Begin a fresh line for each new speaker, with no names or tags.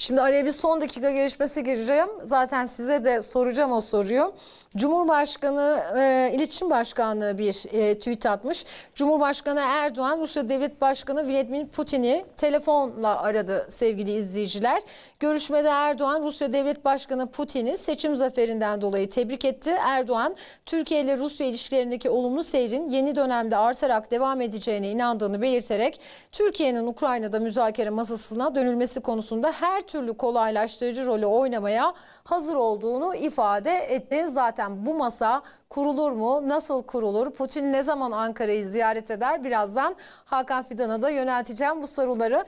Şimdi araya bir son dakika gelişmesi gireceğim. Zaten size de soracağım o soruyu. Cumhurbaşkanı, e, İletişim Başkanlığı bir e, tweet atmış. Cumhurbaşkanı Erdoğan, Rusya Devlet Başkanı Vladimir Putin'i telefonla aradı sevgili izleyiciler. Görüşmede Erdoğan, Rusya Devlet Başkanı Putin'i seçim zaferinden dolayı tebrik etti. Erdoğan, Türkiye ile Rusya ilişkilerindeki olumlu seyrin yeni dönemde artarak devam edeceğine inandığını belirterek, Türkiye'nin Ukrayna'da müzakere masasına dönülmesi konusunda her türlü kolaylaştırıcı rolü oynamaya hazır olduğunu ifade etti. Zaten bu masa kurulur mu? Nasıl kurulur? Putin ne zaman Ankara'yı ziyaret eder? Birazdan Hakan Fidan'a da yönelteceğim bu soruları.